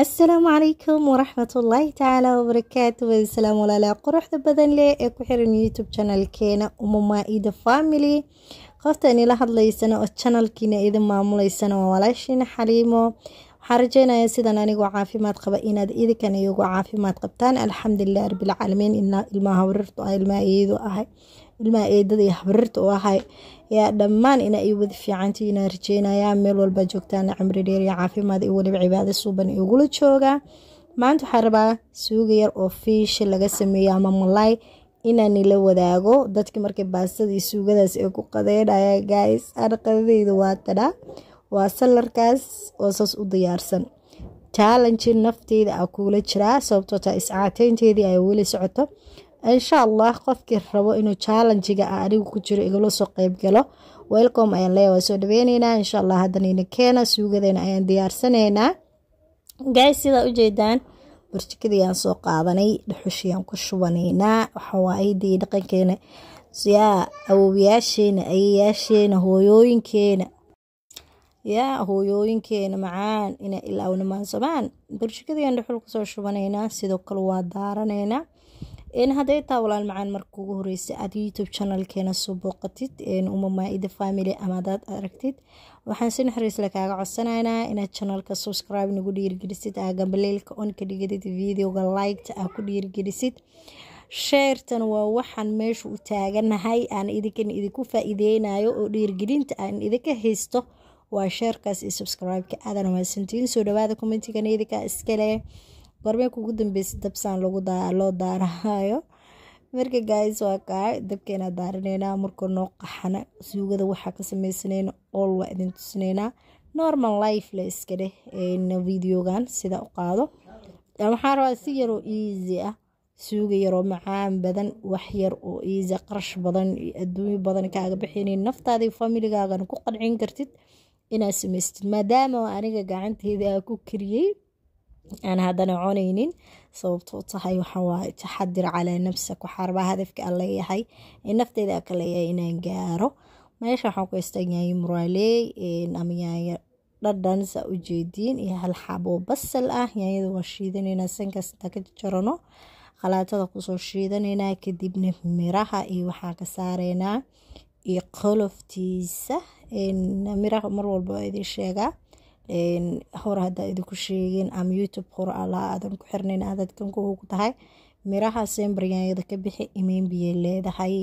asalaamu calaykum waraxmat ullaahi tacaala wabarakaatu wasalaamu laalaa quruxda badan leh ee ku xiran youtube janalkeena umumaa ida family qoftan ila hadlaysana oo janalkiina idin maamuleysana waa walaashiina xaliimo waxaan rajeynayaa sidan anigoo caafimaad qaba inaad idinkan iyagu caafimaad qabtaan alxamdulilahi rabbilcaalamiin ilmaha hawrirtu ah ilmaha iyadu ahay ilmaha eedada iyo habriirta u ahay ayaa dhammaan ina io wadi fiicanti inaa rajeynayaa meel walba joogtaana cimri dheer iyo caafimaad iyo weliba cibaado suuban ugula jooga maanta waxaa rabaa suuga yar oo fiishi laga sameeyo ama malay inaanila wadaago dadki markay baastadii suugadaas ee ku qadeynaya gays aan qadadeyda waa tadhaa waa salarkaas oo saas u diyaarsan jaalanji nafteyda a kuula jiraa sababtoo sababtootaa iscaateynteydii ay weli socoto insha allah qofkii rabo inuu jallenjiga a ah anigu ku jiro igala soo qeybgalo welcom ayaan leeya waa soo dhaweyneynaa insha allah haddanina keena suugadeena ayaan diyaarsanaynaa gays sidaa ujeedaan burjikadayaan soo qaadanay dhuxushiyaan ku shubanaynaa waxawaaidii dhaqankeena yaa awowyaasheena ayayaasheena hooyooyinkeena yaa hooyooyinkeena macaan inay ilaawnimaansamaan burjikadayaan dhuxul kusoo shubanaynaa sidoo kale waa daaranaynaa haday taa walaal macaan marka horeysa aad youtube chanalkeena soo booqatid umamaaida family ama adaad aragtid waxaan si naxariisle kaaga codsanaynaa inaad chanalka subscribe nagu dhiirigelisid aa gambaleylka on ka dhigadid videoga liketa aa ah ku dhiirigelisid sheertan waa waxaan meesha u taaganahay aan idinkan idinku faa oo dhiirgelinta aan idinka haysto waa sheerkaas iyo subscribe-ka aadan mahadsantiin soo dhawaada commentiganeydika iskale gormeek ugu dambeysa dabsaan loo daarahayo marka gays waa kacay dabkeena daarineynaa markoo noo qaxana suugada waxaa ka sameysaneyna ool waa idin tusineynaa normal life la iska dheh videogan sida u qaado waxaan rabaa si yaroo easy ah suuga yaroo macaan badan wax yar oo easy qarash badan adduunyo badan kaaga bixinayn naftaada familigaagana ku qancin kartid inaad samaystid maadaama aniga gacanteyda aa ku kariyey aan haddana cunaynin sababtoo tahay waxawaaye taxadir calaa nafsak waxaarbaa hadafka an leeyahay ee nafteeda ka leeyahay inaan gaaro meesha waxaan ku haystaa yaayo ama yaayo dhadhan saa ujeediin iyo hal xaboo basal ah yaayada waa shiidanaynaa sankaas intaa ka jarjarano qalaatada kusoo shiidanaynaa kadibna miraha iyo waxaa ka saareynaa iyo qoloftiisa miraha mar walba waa idin sheegaa hore hadaa idinku sheegeen ama youtube hore alaa aadan ku xirnayn aadadkan ku tahay miraha sembaryaanyada ka bixi imeyn biyay leedahay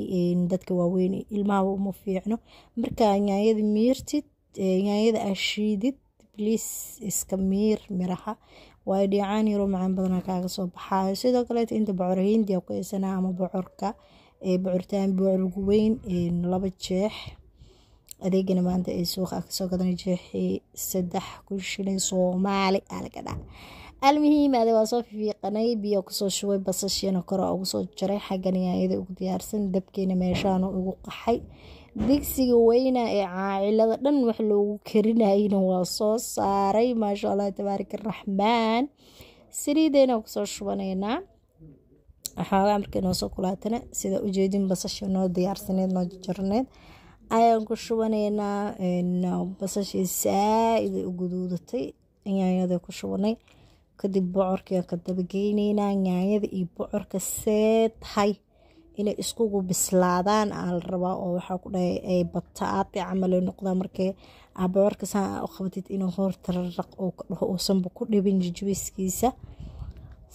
dadka waaweyn ilmahaba uma fiicno marka yaanyada miirtid yaanyada ashiidid bliis iska miir miraha waayo dhiicaan yaroo macaan badana kaaga soo baxaayo sidoo kaleet inta bocor hindiya ku haysanaa ama bocorka bocortaan bocorgu weyn laba jeex adeegana maanta ee suuqa kasoo gadan jeexi saddex kun shilin soomaali algadha almuhiimaade ah, waa soo fiiqanay biyo kusoo shubay basashiyana kore ugu soo jaray xagganiyayada ugu diyaarsan dabkeena meeshaana ugu qaxay digsiga weyna ee caacilada dhan wax loogu karinayna waa soo saaray maasha allahi tabaarak araxmaan saliideyna kusoo shubanaynaa waxaaga markay noosoo kulaatana sida ujeedin basasha noo diyaarsaneed noo jarjarneed ayaan ku shubanaynaa basashii saa-id ay u guduudatay yaanyada ku shubanay kadib bocorkii aan ka dabageynaynaa yaanyada iyo bocorka see tahay inay iskugu bislaadaan aala rabaa oo waxaa ku dhahay ay bata aati camal noqdaa noqdaan markee aa ah, bocorka saa u qabatid inuu tararaq oo ka dhaho uusanba ku dhibin jijibiskiisa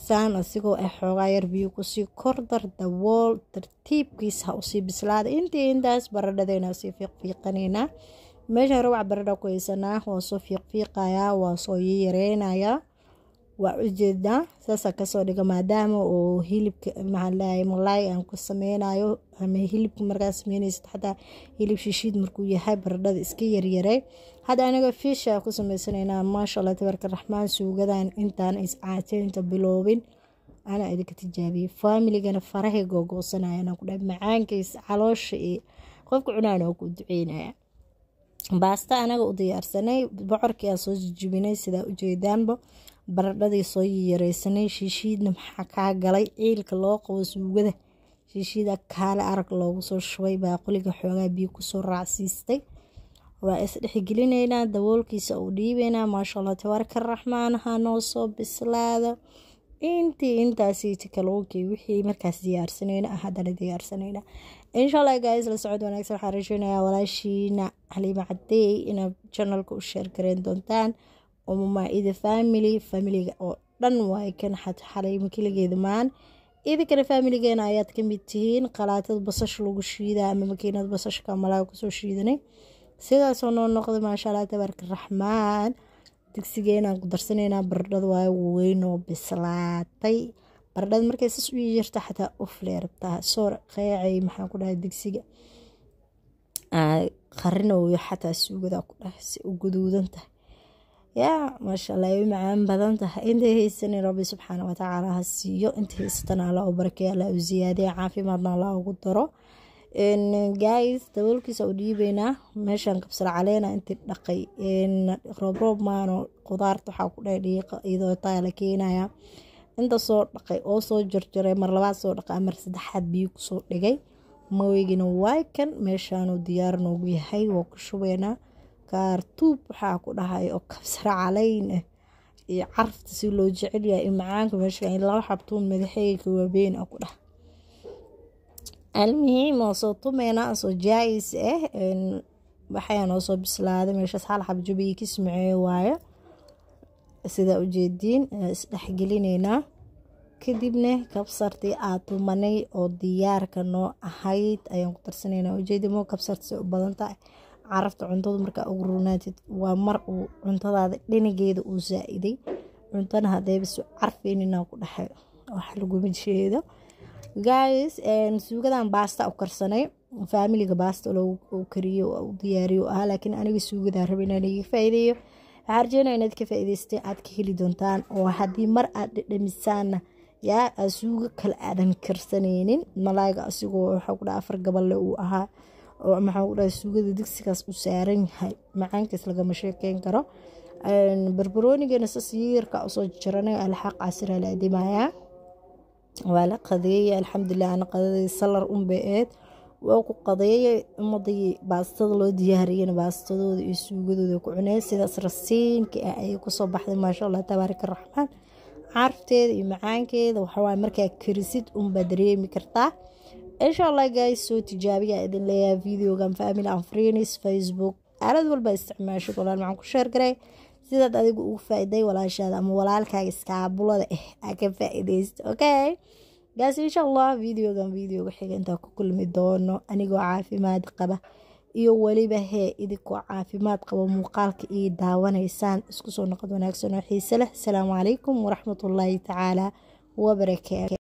saan asigoo ah xoogaa yar biyo kusii kor dar dawool tartiibkiis ha usii bislaada intii intaas baradhadeena usii fiiqfiiqanaynaa meeshaan rawac baradha ku haysanaa waa soo fiiqfiiqayaa waa soo yareynayaa waa ujeedaa saasaa kasoo dhiga maadaama uu hilibka maxaalahay malaay aan ku sameynayo ama hilibka markaa sameynaysid xataa hilib shishiid markuu yahay baradhada iska yaryaray hadda aniga fiisha ah ku sameysanaynaa maasha allah tabaarka raxmaan suugadan intaan iscaateynta biloobin anaa idinka tijaabiyey faamiligana farahay googoosanaya anaa ku dhahay macaankays caloosha iyo qofka cunaana oo ku duceynaya baasta anaga u diyaarsanay bocorkii aan soo jijibinay sidaa ujeedaanba baradhadii soo yaraysanay shiishiidna maxaa kaa galay ciilka loo qabo suugada shiishiida ah kaale arag loogu soo shubay baaquliga xoogaa biyo kusoo raacsiistay waa isdhexgelineynaa daboolkiisa uu dhiibeynaa maasha allah tabaaraka raxmaanaha noo soo bislaada intii intaasiiti kaloonkii wixii markaas diyaarsanayna ah haddana diyaarsanayna insha allah gays la socod wanaagsan waxaan rajeynayaa walaashiina xaliima cadeey inaad janalka u sheergareyn doontaan umuma ida family familiga oo dhan waay kan xaxalaymakiligeedamaan idinkana faamiligeenna ayaad ka mid tihiin qalaatad basash lagu shiida ama makiinad basashka malaga kusoo shiidanay sidaasoo noo noqda maasha allah tabaarka raxmaan digsigeenaan ku darsaneynaa bardhad waayo weynoo bislaatay bardhad markay sas u yeerta xataa uflee rabtaa soor qeecay maxaan ku dhahay digsiga qarinoyo xataa suugadaa ku dhahay si u guduudan tahay yaa maashaalla ay u macaan badan tahay intay haysanin rabbi subxaana watacaala ha siiyo inta haysatana alla u barkeey alla u siyaadee caafimaadna alla ugu daro guys daboolkiisa u dhiibeynaa meeshaan kabsar caleena intii dhaqay roobroob maano qudaarta waxaa ku dhahay iyadoo taa la keenaya inta soo dhaqay oo soo jarjaray mar labaad soo dhaqay mar saddexaad biyo kusoo dhigay maweygina waaykan meeshaanu meeshaanuu diyaar noogu yahay waa ku shubeynaa kaartuub waxaa ku dhahay oo kabsar calayn ah eh. iyo carafta si loo jecelyahay iyo macaanka meesha laba xabtuun madaxeyga waaweyn ah ku dhah almuhiim oo soo tumayna soo jaayis ah eh, waxaa soo bislaaday meeshaas hal xab ka smaceey waayo sidaa ujeediin isdhexgelineynaa kadibna kabsartii aad tumanay oo diyaarka noo ahayd ayaan ku darsaneynaa ujeedi moo u badan tahay carafta cuntada markaa ugu runaatid waa mar uu cuntadaada dhinigeeda uu saa-iday cuntana hadeebisu carfeyninaa ku dhaxay wax laguma jeedo gays suugadan baasta u karsanay faamiliga baasta loo kariyo u diyaariyo ahaa laakiin aniga suugadaa raba inaan iga faa'iideeyo waxaa arjeynaa inaad ka faa'iidaysteen aad ka heli doontaan oo haddii mar aad dhedhamisaanna yaa suugo kale aadan karsanaynin malaaga asigoo waxaa ku dhaha afar gaballe uu ahaa oo maxaan ku dhahay suugada digsigaas u saaran yahay macaankiis lagama sheekeyn karo barbaroonigana sasiirka usoo jaranay alxaaq casira la adimayaa waa la qadeeyay alxamdulilah ana qadaday salar unbay eed waa ku qadeeyey ummadii baastada loo diyaariyana baastadooda iyo suugadooda ku cuneen sidaas rasiinka ah ayay kusoo baxday maasha allah tabaarika raxmaan carfteeda iyo macaankeeda waxawaa markaa karisid unbaa dareemi kartaa insha allah guys soo tijaabiya idin leeyahay videogan famil and freenis facebook aalad walba isticmaasho walaal maxaan ku sheer sidaad adigu ugu faa walaashaada ama walaalkaaga iskaabulada ah eh, aa ka faa-idaysta okay gaas insha allah videogan videoga xiga intaa ku kulmi doono anigoo caafimaad qaba iyo weliba hee idinkoo caafimaad qabo muuqaalka ii daawanaysaan isku soo noqod wanaagsan oo xiise leh asalaamu calaykum waraxmatullaahi tacaala wabarakaatu